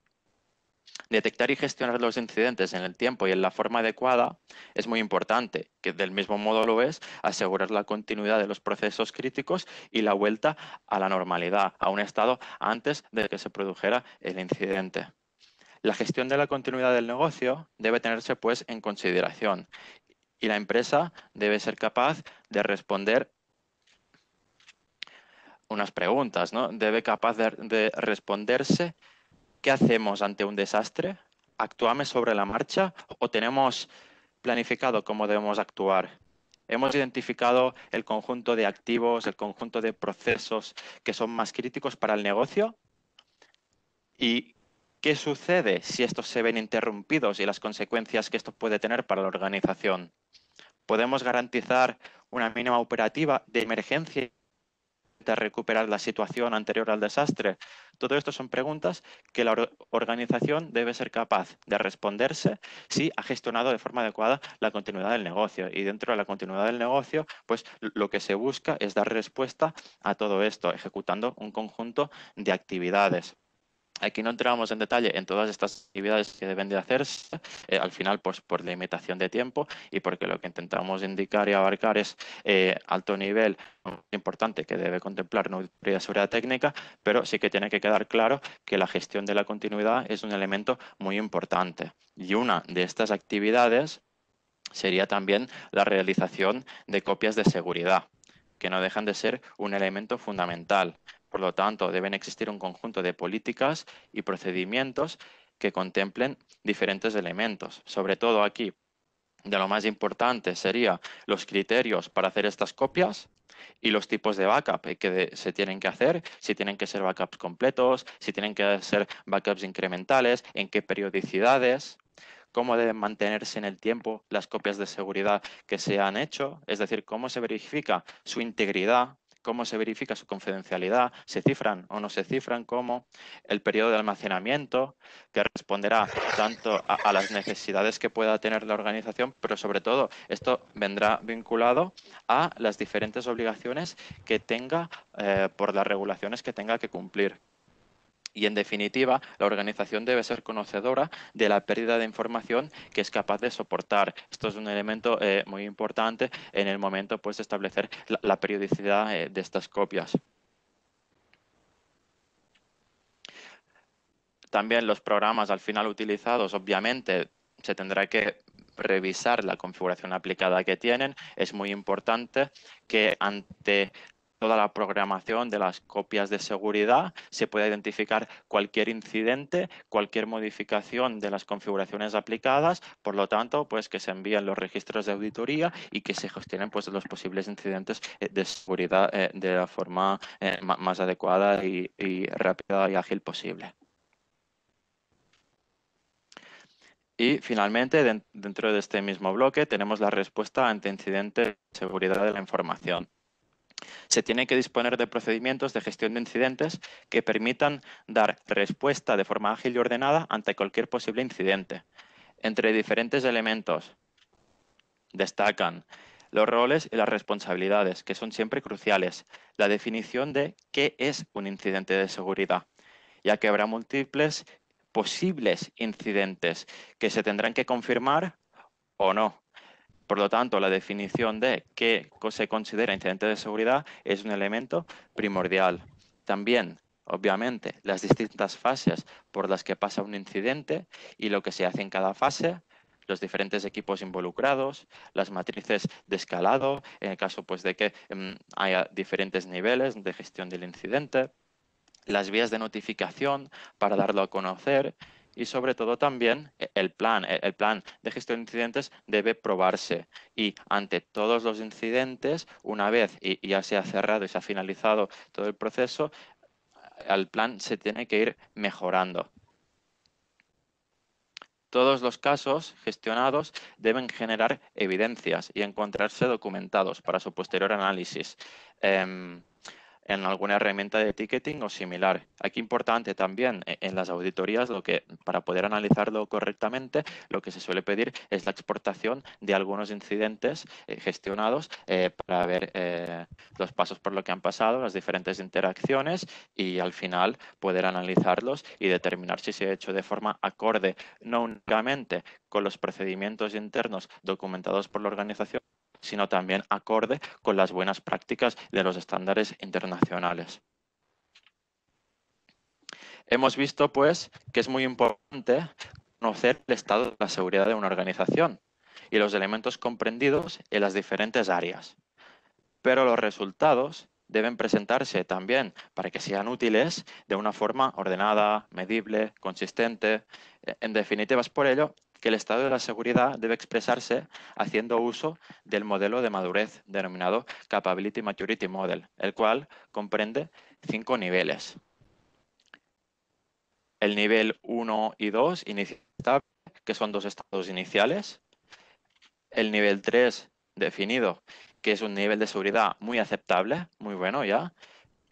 Detectar y gestionar los incidentes en el tiempo y en la forma adecuada es muy importante, que del mismo modo lo es asegurar la continuidad de los procesos críticos y la vuelta a la normalidad, a un estado antes de que se produjera el incidente. La gestión de la continuidad del negocio debe tenerse pues en consideración y la empresa debe ser capaz de responder unas preguntas, ¿no? Debe capaz de, responderse qué hacemos ante un desastre, actuamos sobre la marcha o tenemos planificado cómo debemos actuar. Hemos identificado el conjunto de activos, el conjunto de procesos que son más críticos para el negocio y qué sucede si estos se ven interrumpidos y las consecuencias que esto puede tener para la organización. Podemos garantizar una mínima operativa de emergencia recuperar la situación anterior al desastre? Todo esto son preguntas que la organización debe ser capaz de responderse si ha gestionado de forma adecuada la continuidad del negocio. Y dentro de la continuidad del negocio, pues lo que se busca es dar respuesta a todo esto, ejecutando un conjunto de actividades. Aquí no entramos en detalle en todas estas actividades que deben de hacerse, eh, al final pues, por limitación de tiempo y porque lo que intentamos indicar y abarcar es eh, alto nivel importante que debe contemplar una seguridad técnica, pero sí que tiene que quedar claro que la gestión de la continuidad es un elemento muy importante. Y una de estas actividades sería también la realización de copias de seguridad que no dejan de ser un elemento fundamental por lo tanto, deben existir un conjunto de políticas y procedimientos que contemplen diferentes elementos. Sobre todo aquí, de lo más importante sería los criterios para hacer estas copias y los tipos de backup eh, que se tienen que hacer, si tienen que ser backups completos, si tienen que ser backups incrementales, en qué periodicidades, cómo deben mantenerse en el tiempo las copias de seguridad que se han hecho, es decir, cómo se verifica su integridad cómo se verifica su confidencialidad, se cifran o no se cifran, cómo el periodo de almacenamiento, que responderá tanto a, las necesidades que pueda tener la organización, pero sobre todo esto vendrá vinculado a las diferentes obligaciones que tenga eh, por las regulaciones que tenga que cumplir, y en definitiva, la organización debe ser conocedora de la pérdida de información que es capaz de soportar. Esto es un elemento eh, muy importante en el momento pues, de establecer la, periodicidad eh, de estas copias. También los programas al final utilizados, obviamente, se tendrá que revisar la configuración aplicada que tienen. Es muy importante que ante toda la programación de las copias de seguridad, se puede identificar cualquier incidente, cualquier modificación de las configuraciones aplicadas, por lo tanto, pues que se envíen los registros de auditoría y que se gestionen pues, los posibles incidentes eh, de seguridad eh, de la forma eh, más adecuada y rápida y ágil posible. Y finalmente, dentro de este mismo bloque, tenemos la respuesta ante incidentes de seguridad de la información se tiene que disponer de procedimientos de gestión de incidentes que permitan dar respuesta de forma ágil y ordenada ante cualquier posible incidente. Entre diferentes elementos destacan los roles y las responsabilidades, que son siempre cruciales, la definición de qué es un incidente de seguridad, ya que habrá múltiples posibles incidentes que se tendrán que confirmar o no por lo tanto, la definición de qué se considera incidente de seguridad es un elemento primordial. También, obviamente, las distintas fases por las que pasa un incidente y lo que se hace en cada fase, los diferentes equipos involucrados, las matrices de escalado, en el caso pues, de que em, haya diferentes niveles de gestión del incidente, las vías de notificación para darlo a conocer, y sobre todo también eh, el plan, eh, el plan de gestión de incidentes debe probarse y ante todos los incidentes, una vez y ya se ha cerrado y se ha finalizado todo el proceso, el plan se tiene que ir mejorando. Todos los casos gestionados deben generar evidencias y encontrarse documentados para su posterior análisis. Em, en alguna herramienta de ticketing o similar. Aquí importante también eh, en las auditorías, lo que para poder analizarlo correctamente, lo que se suele pedir es la exportación de algunos incidentes eh, gestionados eh, para ver los pasos por lo que han pasado, las diferentes interacciones y al final poder analizarlos y determinar si se ha hecho de forma acorde, no únicamente con los procedimientos internos documentados por la organización, sino también acorde con las buenas prácticas de los estándares internacionales. Hemos visto, pues, que es muy importante conocer el estado de la seguridad de una organización y los elementos comprendidos en las diferentes áreas. Pero los resultados deben presentarse también para que sean útiles de una forma ordenada, medible, consistente. En definitiva, es por ello que el estado de la seguridad debe expresarse haciendo uso del modelo de madurez denominado Capability Maturity Model, el cual comprende cinco niveles. El nivel 1 y 2, que son dos estados iniciales. El nivel 3, definido, que es un nivel de seguridad muy aceptable, muy bueno ya.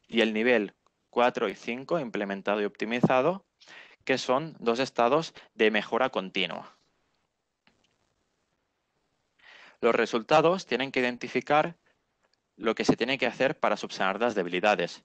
Y el nivel 4 y 5, implementado y optimizado, que son dos estados de mejora continua. Los resultados tienen que identificar lo que se tiene que hacer para subsanar las debilidades,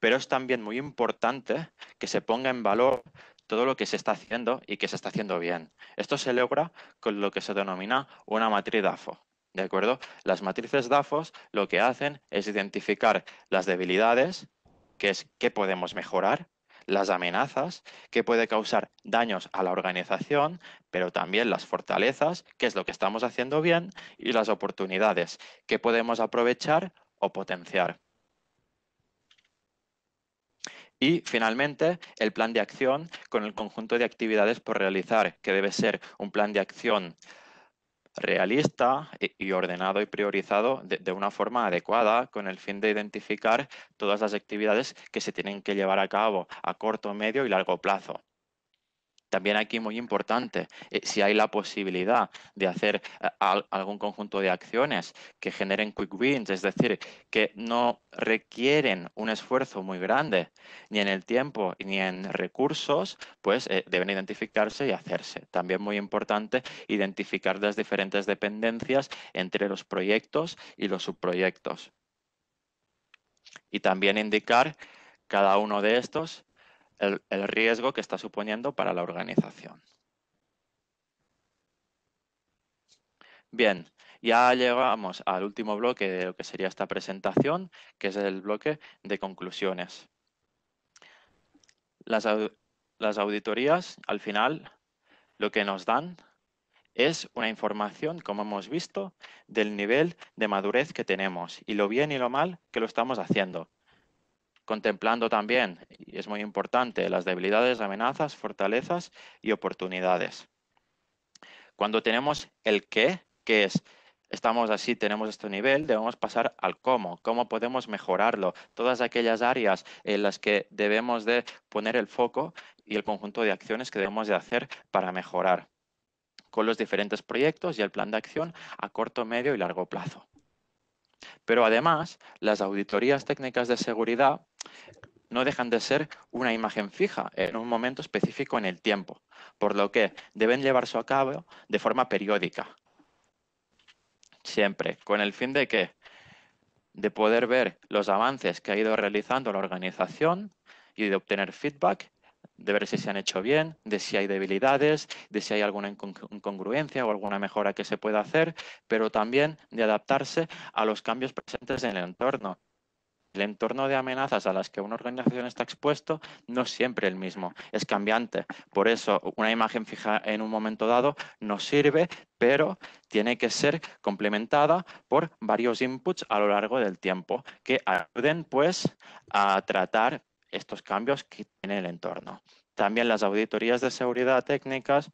pero es también muy importante que se ponga en valor todo lo que se está haciendo y que se está haciendo bien. Esto se logra con lo que se denomina una matriz DAFO. ¿De acuerdo? Las matrices DAFOS lo que hacen es identificar las debilidades, que es qué podemos mejorar, las amenazas, que puede causar daños a la organización, pero también las fortalezas, que es lo que estamos haciendo bien, y las oportunidades, que podemos aprovechar o potenciar. Y, finalmente, el plan de acción con el conjunto de actividades por realizar, que debe ser un plan de acción realista y ordenado y priorizado de, una forma adecuada con el fin de identificar todas las actividades que se tienen que llevar a cabo a corto, medio y largo plazo. También aquí muy importante, eh, si hay la posibilidad de hacer eh, algún conjunto de acciones que generen quick wins, es decir, que no requieren un esfuerzo muy grande, ni en el tiempo ni en recursos, pues eh, deben identificarse y hacerse. También muy importante identificar las diferentes dependencias entre los proyectos y los subproyectos. Y también indicar cada uno de estos el, riesgo que está suponiendo para la organización. Bien, ya llegamos al último bloque de lo que sería esta presentación, que es el bloque de conclusiones. las auditorías, al final, lo que nos dan es una información, como hemos visto, del nivel de madurez que tenemos y lo bien y lo mal que lo estamos haciendo contemplando también, y es muy importante, las debilidades, amenazas, fortalezas y oportunidades. Cuando tenemos el qué, que es estamos así, tenemos este nivel, debemos pasar al cómo, cómo podemos mejorarlo, todas aquellas áreas en las que debemos de poner el foco y el conjunto de acciones que debemos de hacer para mejorar con los diferentes proyectos y el plan de acción a corto, medio y largo plazo. Pero además, las auditorías técnicas de seguridad no dejan de ser una imagen fija en un momento específico en el tiempo, por lo que deben llevarse a cabo de forma periódica. Siempre, con el fin de que de poder ver los avances que ha ido realizando la organización y de obtener feedback de ver si se han hecho bien, de si hay debilidades, de si hay alguna incongruencia o alguna mejora que se pueda hacer, pero también de adaptarse a los cambios presentes en el entorno el entorno de amenazas a las que una organización está expuesto no es siempre el mismo, es cambiante. Por eso, una imagen fija en un momento dado no sirve, pero tiene que ser complementada por varios inputs a lo largo del tiempo que ayuden pues a tratar estos cambios que tiene el entorno. También las auditorías de seguridad técnicas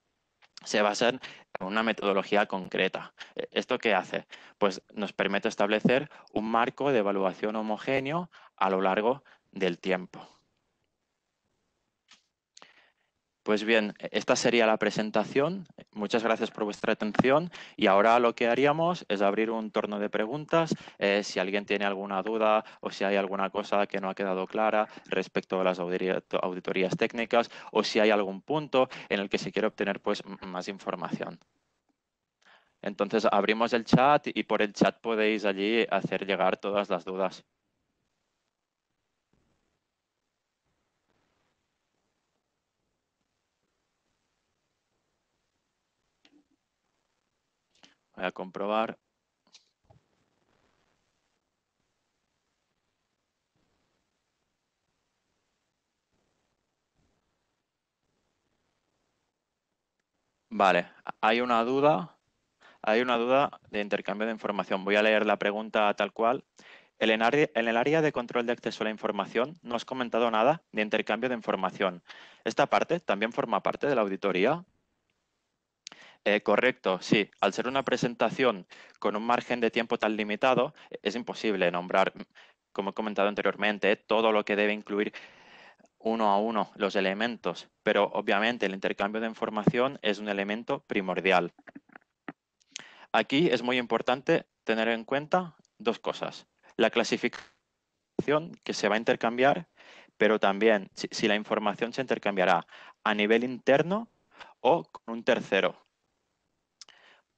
se basan en una metodología concreta. Eh, ¿Esto qué hace? Pues nos permite establecer un marco de evaluación homogéneo a lo largo del tiempo. Pues bien, e-, esta sería la presentación. Muchas gracias por vuestra atención y ahora lo que haríamos es abrir un torno de preguntas. Eh, si alguien tiene alguna duda o si hay alguna cosa que no ha quedado clara respecto a las auditorías técnicas o si hay algún punto en el que se quiere obtener pues, más información. Entonces abrimos el chat y por el chat podéis allí hacer llegar todas las dudas. Voy a comprobar. Vale, hay una duda. Hay una duda de intercambio de información. Voy a leer la pregunta tal cual. En el área de control de acceso a la información no has comentado nada de intercambio de información. ¿Esta parte también forma parte de la auditoría? Eh, correcto, sí. Al ser una presentación con un margen de tiempo tan limitado, e, es imposible nombrar, mm, como he comentado anteriormente, eh, todo lo que debe incluir uno a uno los elementos, pero obviamente el intercambio de información es un elemento primordial. Aquí es muy importante tener en cuenta dos cosas. La clasificación que se va a intercambiar, pero también si, si la información se intercambiará a nivel interno o con un tercero,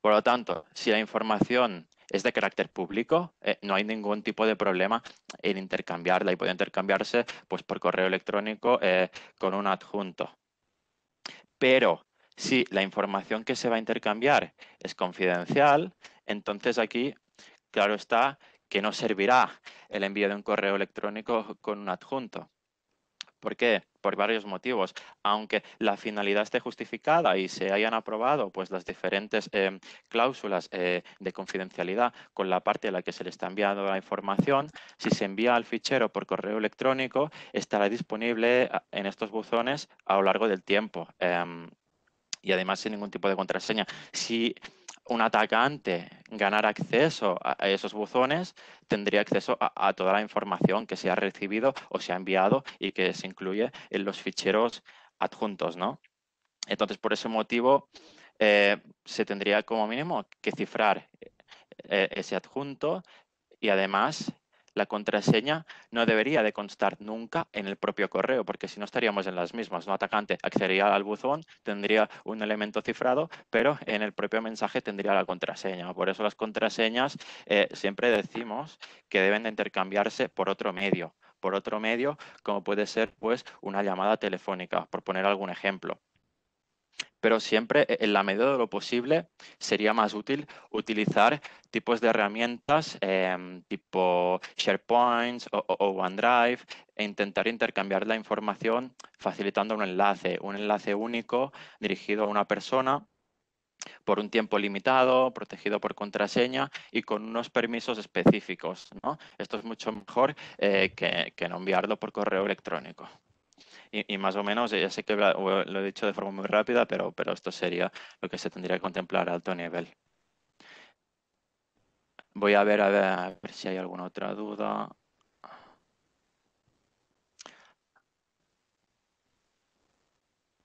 por lo tanto, si la información es de carácter público, eh, no hay ningún tipo de problema en intercambiarla y puede intercambiarse pues, por correo electrónico eh, con un adjunto. Pero si la información que se va a intercambiar es confidencial, entonces aquí, claro está, que no servirá el envío de un correo electrónico con un adjunto. ¿Por qué? Por varios motivos. Aunque la finalidad esté justificada y se hayan aprobado pues, las diferentes em, cláusulas eh, de confidencialidad con la parte a la que se le está enviando la información, si se envía al fichero por correo electrónico, estará disponible ah, en estos buzones a lo largo del tiempo em, y además sin ningún tipo de contraseña. Si un atacante ganar acceso a, esos buzones, tendría acceso a, toda la información que se ha recibido o se ha enviado y que se incluye en los ficheros adjuntos, ¿no? Entonces, por ese motivo, eh, se tendría como mínimo que cifrar eh, ese adjunto y además la contraseña no debería de constar nunca en el propio correo, porque si no estaríamos en las mismas. Un atacante accedería al buzón, tendría un elemento cifrado, pero en el propio mensaje tendría la contraseña. Por eso las contraseñas eh, siempre decimos que deben de intercambiarse por otro medio, por otro medio como puede ser pues una llamada telefónica, por poner algún ejemplo pero siempre eh, en la medida de lo posible sería más útil utilizar tipos de herramientas em, tipo SharePoint o, OneDrive e intentar intercambiar la información facilitando un enlace, un enlace único dirigido a una persona por un tiempo limitado, protegido por contraseña y con unos permisos específicos. Esto es mucho mejor eh, que no enviarlo por correo electrónico. Y, más o menos, eh, ya sé que lo he dicho de forma muy rápida, pero, pero esto sería lo que se tendría que contemplar a alto nivel. Voy a ver, a ver, si hay alguna otra duda.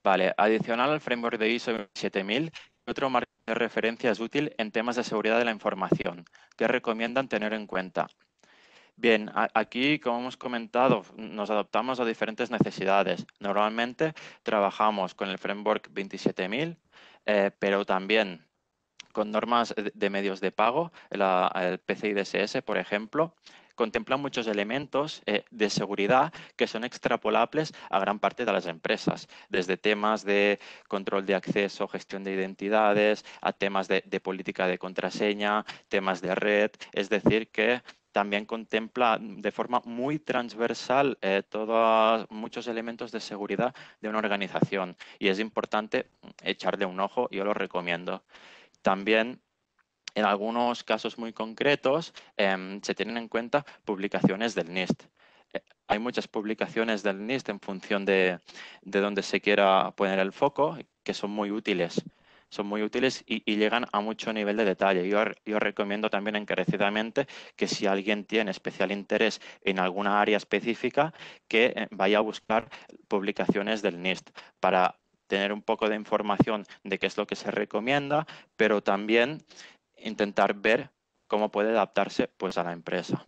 Vale, adicional al framework de ISO 7000, otro marco de referencia es útil en temas de seguridad de la información? ¿Qué recomiendan tener en cuenta? Bien, aquí, como hemos comentado, nos adaptamos a diferentes necesidades. Normalmente trabajamos con el framework 27000, eh, pero también con normas de medios de pago, el PCI DSS, por ejemplo, contempla muchos elementos eh, de seguridad que son extrapolables a gran parte de las empresas, desde temas de control de acceso, gestión de identidades, a temas de política de contraseña, temas de red, es decir, que también contempla de forma muy transversal eh, todos muchos elementos de seguridad de una organización y es importante echarle un ojo, yo lo recomiendo. También en algunos casos muy concretos em, se tienen en cuenta publicaciones del NIST. Eh, hay muchas publicaciones del NIST en función de, de dónde se quiera poner el foco que son muy útiles son muy útiles y, llegan a mucho nivel de detalle. Yo, yo, recomiendo también encarecidamente que si alguien tiene especial interés en alguna área específica, que eh, vaya a buscar publicaciones del NIST para tener un poco de información de qué es lo que se recomienda, pero también intentar ver cómo puede adaptarse pues, a la empresa.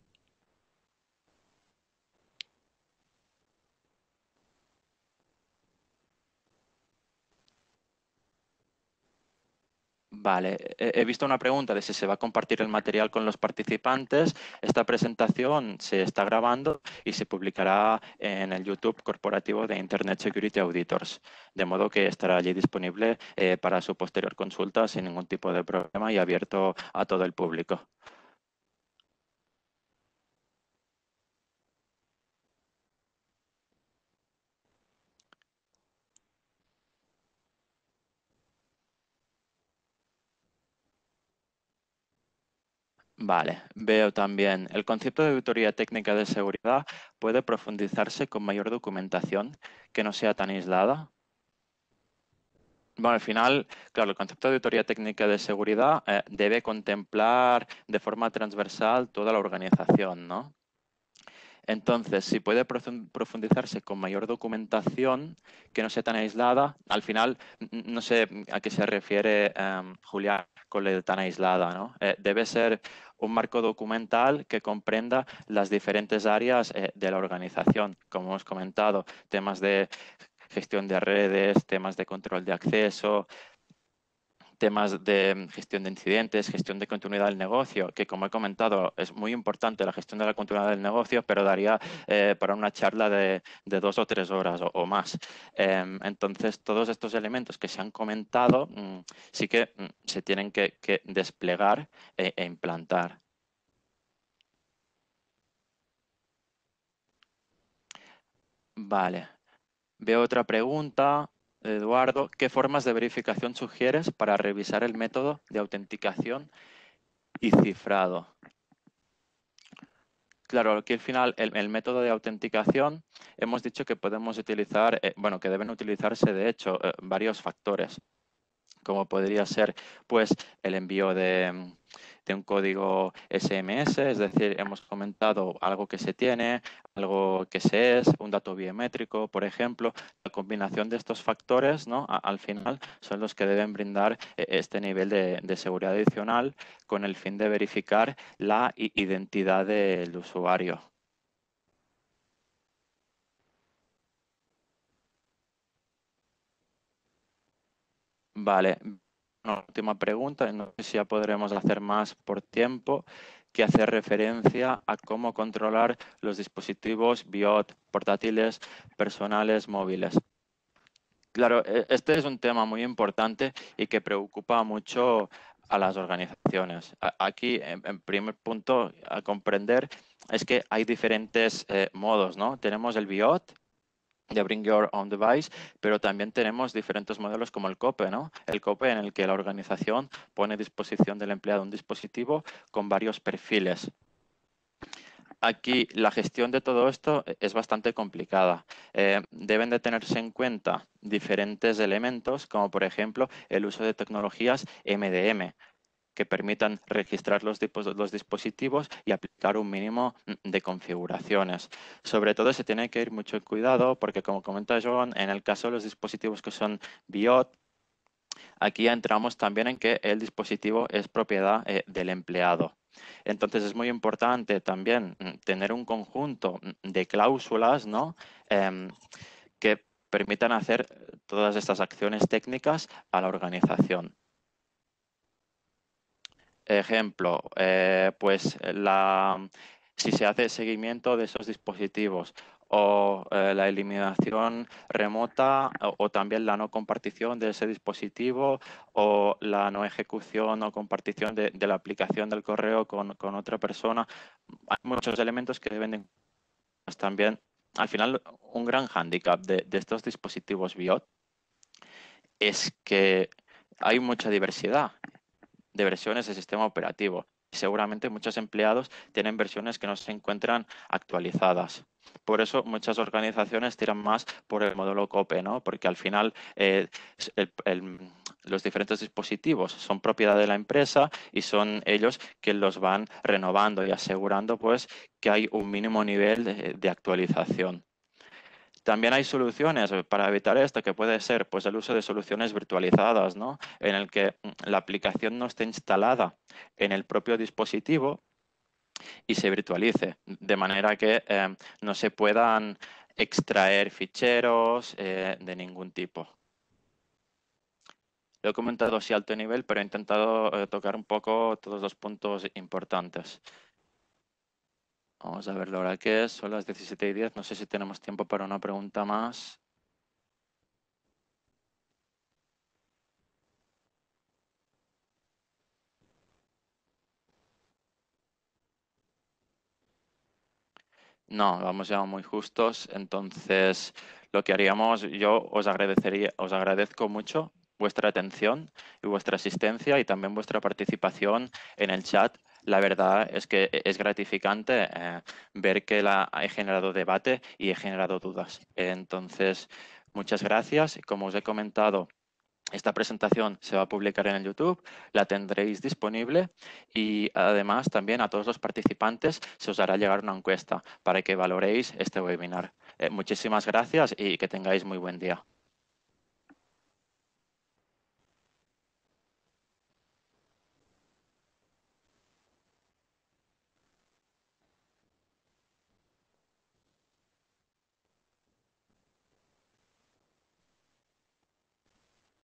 Vale, he visto una pregunta de si se va a compartir el material con los participantes. Esta presentación se está grabando y se publicará en el YouTube corporativo de Internet Security Auditors, de modo que estará allí disponible eh, para su posterior consulta sin ningún tipo de problema y abierto a todo el público. Vale, veo también. El concepto de auditoría técnica de seguridad puede profundizarse con mayor documentación que no sea tan aislada. Bueno, al final, claro, el concepto de auditoría técnica de seguridad eh, debe contemplar de forma transversal toda la organización, ¿no? Entonces, si puede profundizarse con mayor documentación que no sea tan aislada, al final, no sé a qué se refiere em, Julián, con tan aislada. ¿no? Eh, debe ser un marco documental que comprenda las diferentes áreas eh, de la organización, como hemos comentado, temas de gestión de redes, temas de control de acceso, temas de mm, gestión de incidentes, gestión de continuidad del negocio, que como he comentado es muy importante la gestión de la continuidad del negocio, pero daría eh, para una charla de, dos o tres horas o, más. Em, entonces, todos estos elementos que se han comentado mm, sí que mm, se tienen que, desplegar e, e implantar. Vale. Veo otra pregunta. Eduardo, ¿qué formas de verificación sugieres para revisar el método de autenticación y cifrado? Claro, aquí al final el, método de autenticación hemos dicho que podemos utilizar, eh, bueno, que deben utilizarse de hecho eh, varios factores como podría ser pues el envío de, un código SMS, es decir, hemos comentado algo que se tiene, algo que se es, un dato biométrico, por ejemplo, la combinación de estos factores, ¿no? al final son los que deben brindar eh, este nivel de, de seguridad adicional con el fin de verificar la identidad del usuario. Vale, una última pregunta, no sé si ya podremos hacer más por tiempo, que hace referencia a cómo controlar los dispositivos BIOT, portátiles, personales, móviles. Claro, e, este es un tema muy importante y que preocupa mucho a las organizaciones. Aquí, en primer punto, a comprender es que hay diferentes eh, modos, ¿no? Tenemos el BIOT, de Bring Your Own Device, pero también tenemos diferentes modelos como el COPE, ¿no? El COPE en el que la organización pone a disposición del empleado un dispositivo con varios perfiles aquí la gestión de todo esto es bastante complicada. Eh, deben de tenerse en cuenta diferentes elementos, como por ejemplo el uso de tecnologías MDM, que permitan registrar los, dispositivos y aplicar un mínimo mm, de configuraciones. Sobre todo se tiene que ir mucho cuidado porque, como comenta Joan, en el caso de los dispositivos que son BIOT, aquí entramos también en que el dispositivo es propiedad eh, del empleado. Entonces es muy importante también mm, tener un conjunto mm, de cláusulas em, que permitan hacer todas estas acciones técnicas a la organización. Ejemplo, eh, pues la, si se hace seguimiento de esos dispositivos o eh, la eliminación remota o, también la no compartición de ese dispositivo o la no ejecución o compartición de, la aplicación del correo con, otra persona. Hay muchos elementos que deben pues también, al final, un gran hándicap de, de estos dispositivos BIOT es que hay mucha diversidad de versiones del sistema operativo. Seguramente muchos empleados tienen versiones que no se encuentran actualizadas. Por eso muchas organizaciones tiran más por el modelo COPE, ¿no? porque al final eh, los diferentes dispositivos son propiedad de la empresa y son ellos que los van renovando y asegurando pues, que hay un mínimo nivel de actualización. También hay soluciones eh, para evitar esto, que puede ser pues, el uso de soluciones virtualizadas, ¿no? en el que mm, la aplicación no esté instalada en el propio dispositivo y se virtualice, de manera que em, no se puedan extraer ficheros eh, de ningún tipo. Lo he comentado así alto nivel, pero he intentado eh, tocar un poco todos los puntos importantes. Vamos a ver la hora que es, son las 17 y 10. No sé si tenemos tiempo para una pregunta más. No, vamos ya muy justos. Entonces, lo que haríamos, yo os agradecería, os agradezco mucho vuestra atención y vuestra asistencia y también vuestra participación en el chat la verdad es que e, es gratificante eh, ver que la, he generado debate y he generado dudas. Entonces, muchas gracias. Como os he comentado, esta presentación se va a publicar en el YouTube, la tendréis disponible y además también a todos los participantes se os hará llegar una encuesta para que valoréis este webinar. Eh, muchísimas gracias y que tengáis muy buen día.